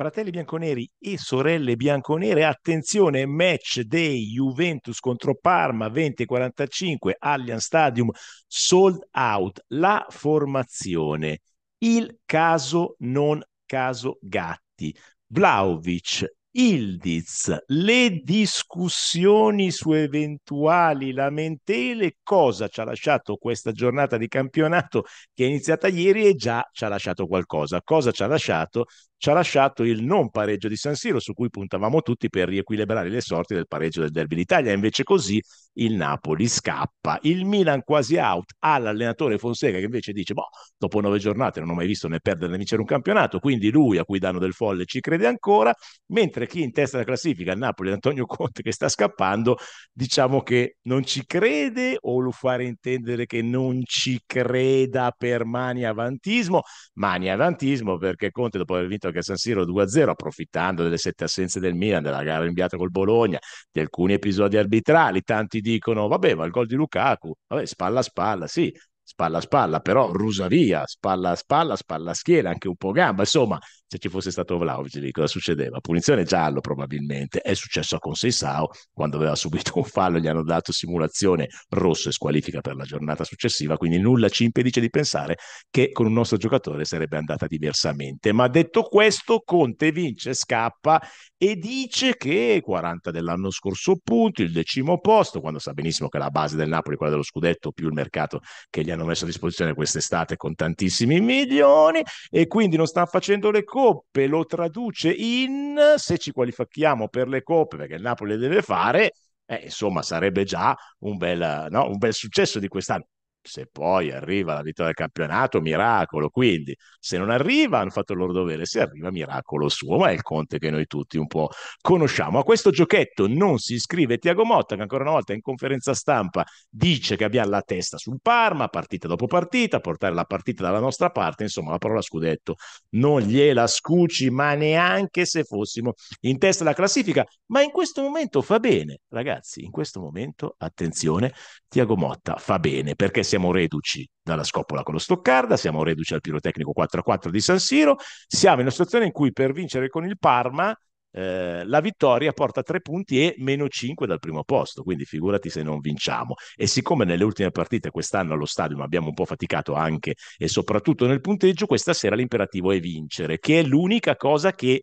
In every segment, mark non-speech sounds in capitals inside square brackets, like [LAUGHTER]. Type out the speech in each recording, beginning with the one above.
Fratelli bianconeri e sorelle bianconere, attenzione, match dei Juventus contro Parma 20:45 Allianz Stadium sold out. La formazione, il caso non caso Gatti, Vlaovic, Ildiz, le discussioni su eventuali lamentele, cosa ci ha lasciato questa giornata di campionato che è iniziata ieri e già ci ha lasciato qualcosa. Cosa ci ha lasciato? ci ha lasciato il non pareggio di San Siro su cui puntavamo tutti per riequilibrare le sorti del pareggio del derby d'Italia. Invece così il Napoli scappa, il Milan quasi out all'allenatore Fonseca che invece dice boh, dopo nove giornate non ho mai visto né perdere né vincere un campionato, quindi lui a cui danno del folle ci crede ancora, mentre chi in testa della classifica, il Napoli Antonio Conte che sta scappando, diciamo che non ci crede o lo fare intendere che non ci creda per mani avantismo, mani avantismo perché Conte dopo aver vinto vinto anche a San Siro 2-0, approfittando delle sette assenze del Milan, della gara inviata col Bologna, di alcuni episodi arbitrali. Tanti dicono, vabbè, ma il gol di Lukaku, vabbè, spalla a spalla, sì, spalla a spalla, però rusa via, spalla a spalla, spalla a schiena, anche un po' gamba. Insomma, se ci fosse stato Vlaovic lì, cosa succedeva? Punizione giallo probabilmente, è successo a Conseisao, quando aveva subito un fallo gli hanno dato simulazione rosso e squalifica per la giornata successiva, quindi nulla ci impedisce di pensare che con un nostro giocatore sarebbe andata diversamente. Ma detto questo, Conte vince, scappa e dice che 40 dell'anno scorso punti, il decimo posto, quando sa benissimo che la base del Napoli quella dello scudetto più il mercato che gli hanno hanno messo a disposizione quest'estate con tantissimi milioni e quindi non sta facendo le coppe, lo traduce in se ci qualifichiamo per le coppe perché il Napoli le deve fare, eh, insomma sarebbe già un bel, no, un bel successo di quest'anno se poi arriva la vittoria del campionato, miracolo. Quindi, se non arriva, hanno fatto il loro dovere, se arriva, miracolo suo. Ma è il Conte che noi tutti un po' conosciamo. A questo giochetto non si iscrive Tiago Motta, che ancora una volta in conferenza stampa dice che abbiamo la testa sul Parma, partita dopo partita, portare la partita dalla nostra parte. Insomma, la parola scudetto non gliela scuci, ma neanche se fossimo in testa alla classifica. Ma in questo momento fa bene, ragazzi. In questo momento, attenzione, Tiago Motta fa bene perché siamo siamo reduci dalla scopola con lo Stoccarda, siamo reduci al pirotecnico 4-4 di San Siro, siamo in una situazione in cui per vincere con il Parma eh, la vittoria porta 3 punti e meno 5 dal primo posto, quindi figurati se non vinciamo. E siccome nelle ultime partite quest'anno allo stadio abbiamo un po' faticato anche e soprattutto nel punteggio, questa sera l'imperativo è vincere, che è l'unica cosa che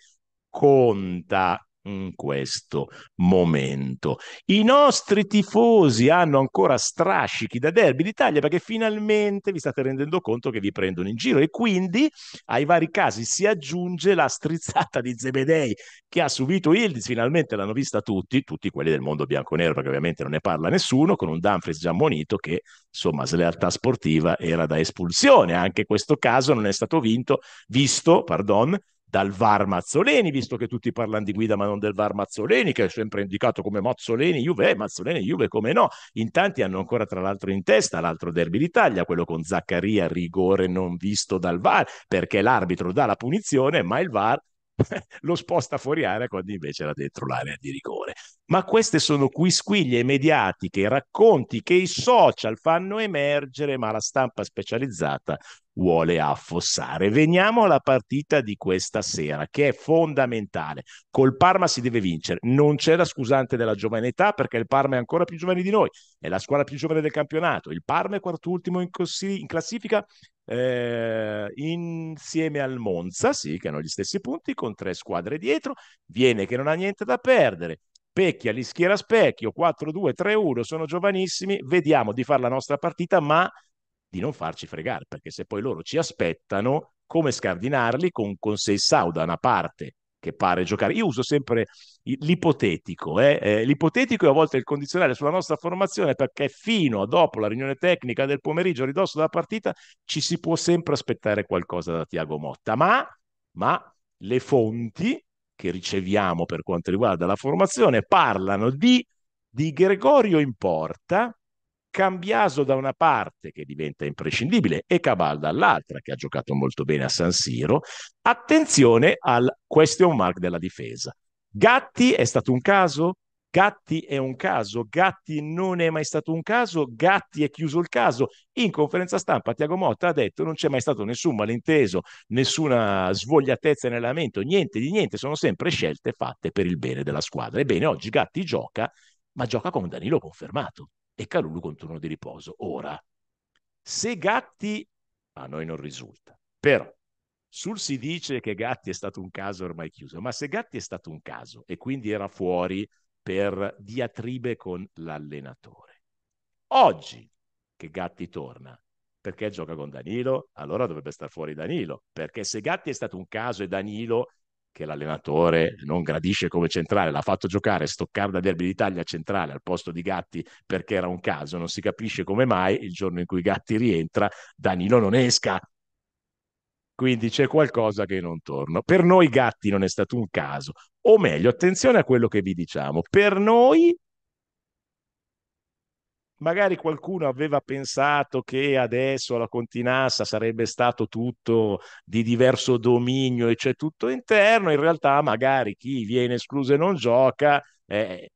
conta, in questo momento. I nostri tifosi hanno ancora strascichi da derby d'Italia perché finalmente vi state rendendo conto che vi prendono in giro e quindi ai vari casi si aggiunge la strizzata di Zebedei che ha subito Ildiz, finalmente l'hanno vista tutti, tutti quelli del mondo bianco-nero perché ovviamente non ne parla nessuno, con un Dumfries già ammonito che insomma slealtà sportiva era da espulsione, anche questo caso non è stato vinto, visto, pardon, dal VAR Mazzoleni, visto che tutti parlano di guida ma non del VAR Mazzoleni, che è sempre indicato come Mazzoleni Juve, eh, Mazzoleni Juve come no. In tanti hanno ancora tra l'altro in testa l'altro derby d'Italia, quello con Zaccaria, rigore non visto dal VAR, perché l'arbitro dà la punizione, ma il VAR [LAUGHS] lo sposta fuori area quando invece era dentro l'area di rigore. Ma queste sono quisquiglie mediatiche, racconti che i social fanno emergere, ma la stampa specializzata vuole affossare. Veniamo alla partita di questa sera, che è fondamentale. Col Parma si deve vincere. Non c'è la scusante della giovane età, perché il Parma è ancora più giovane di noi, è la squadra più giovane del campionato. Il Parma è quart'ultimo in, cossi- in classifica. Eh, insieme al Monza, sì, che hanno gli stessi punti, con tre squadre dietro, viene che non ha niente da perdere, Pecchia, gli schiera specchio, 4-2, 3-1, sono giovanissimi, vediamo di fare la nostra partita, ma di non farci fregare, perché se poi loro ci aspettano, come scardinarli con, con Seissau da una parte che pare giocare. Io uso sempre l'ipotetico, eh? Eh, l'ipotetico e a volte il condizionale sulla nostra formazione perché fino a dopo la riunione tecnica del pomeriggio ridosso della partita ci si può sempre aspettare qualcosa da Tiago Motta, ma, ma le fonti che riceviamo per quanto riguarda la formazione parlano di, di Gregorio in porta, Cambiaso da una parte, che diventa imprescindibile, e Cabal dall'altra, che ha giocato molto bene a San Siro, attenzione al question mark della difesa. Gatti è stato un caso? Gatti è un caso, Gatti non è mai stato un caso, Gatti è chiuso il caso. In conferenza stampa Tiago Motta ha detto non c'è mai stato nessun malinteso, nessuna svogliatezza nel lamento, niente di niente, sono sempre scelte fatte per il bene della squadra. Ebbene, oggi Gatti gioca, ma gioca con Danilo confermato e Calulu con turno di riposo. Ora, se Gatti, a noi non risulta, però sul si dice che Gatti è stato un caso ormai chiuso, ma se Gatti è stato un caso e quindi era fuori per diatribe con l'allenatore, oggi che Gatti torna, perché gioca con Danilo, allora dovrebbe star fuori Danilo, perché se Gatti è stato un caso e Danilo che l'allenatore non gradisce come centrale, l'ha fatto giocare Stoccarda Derby d'Italia centrale al posto di Gatti perché era un caso, non si capisce come mai il giorno in cui Gatti rientra Danilo non esca. Quindi c'è qualcosa che non torna. Per noi Gatti non è stato un caso, o meglio, attenzione a quello che vi diciamo, per noi magari qualcuno aveva pensato che adesso la Continassa sarebbe stato tutto di diverso dominio e c'è cioè tutto interno, in realtà magari chi viene escluso e non gioca è, eh,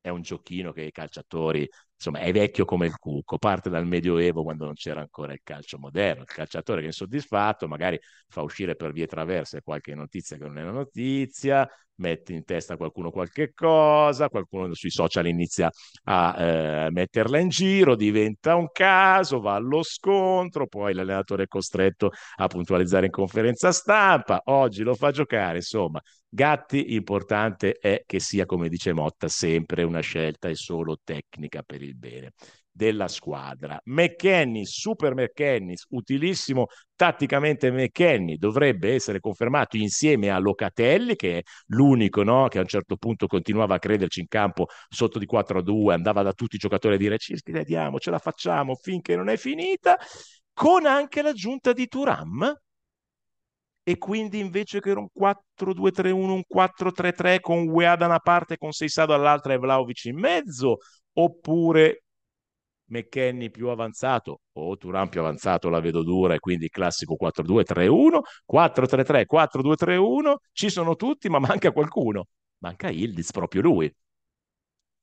è un giochino che i calciatori, insomma, è vecchio come il cucco, parte dal Medioevo quando non c'era ancora il calcio moderno, il calciatore che è insoddisfatto magari fa uscire per vie traverse qualche notizia che non è una notizia, mette in testa qualcuno qualche cosa, qualcuno sui social inizia a eh, metterla in giro, diventa un caso, va allo scontro, poi l'allenatore è costretto a puntualizzare in conferenza stampa, oggi lo fa giocare, insomma, Gatti importante è che sia, come dice Motta, sempre una scelta e solo tecnica per il bene della squadra. McKenny, super McKenny, utilissimo tatticamente McKenny, dovrebbe essere confermato insieme a Locatelli, che è l'unico no? che a un certo punto continuava a crederci in campo sotto di 4-2, a andava da tutti i giocatori a dire ci crediamo, ce la facciamo finché non è finita, con anche l'aggiunta di Turam. E quindi invece che un 4-2-3-1, un 4-3-3 con UEA da una parte, con Seisado dall'altra e Vlaovic in mezzo, oppure McKenny più avanzato o Turan più avanzato, la vedo dura e quindi classico 4-2-3-1, 4-3-3, 4-2-3-1, ci sono tutti ma manca qualcuno, manca Ildiz proprio lui.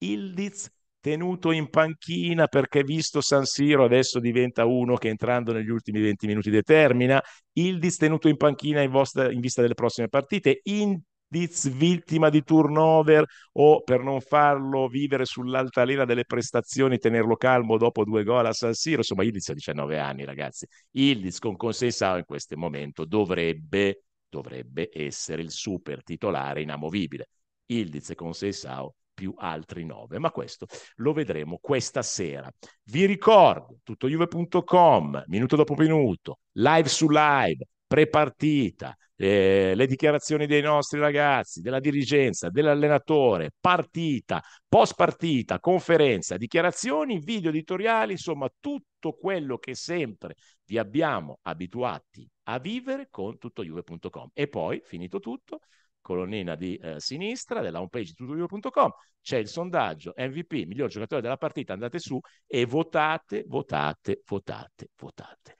Ildiz tenuto in panchina perché visto San Siro adesso diventa uno che entrando negli ultimi 20 minuti determina, Ildiz tenuto in panchina in, vostra, in vista delle prossime partite, in Diz vittima di turnover o per non farlo vivere sull'altalena delle prestazioni, tenerlo calmo dopo due gol a San Siro. Insomma, Ildiz ha 19 anni, ragazzi. Ildiz con Consensao in questo momento dovrebbe, dovrebbe essere il super titolare inamovibile. Ildiz e Consensao più altri 9, ma questo lo vedremo questa sera. Vi ricordo tuttojuve.com, minuto dopo minuto, live su live, prepartita, eh, le dichiarazioni dei nostri ragazzi, della dirigenza, dell'allenatore, partita, post partita, conferenza, dichiarazioni, video editoriali, insomma tutto quello che sempre vi abbiamo abituati a vivere con tuttojuve.com. E poi, finito tutto, colonnina di eh, sinistra della homepage di tuttojuve.com, c'è il sondaggio MVP, miglior giocatore della partita, andate su e votate, votate, votate, votate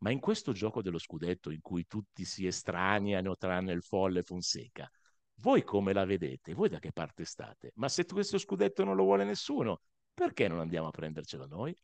ma in questo gioco dello scudetto in cui tutti si estraniano tranne il folle Fonseca, voi come la vedete? Voi da che parte state? Ma se questo scudetto non lo vuole nessuno, perché non andiamo a prendercelo noi?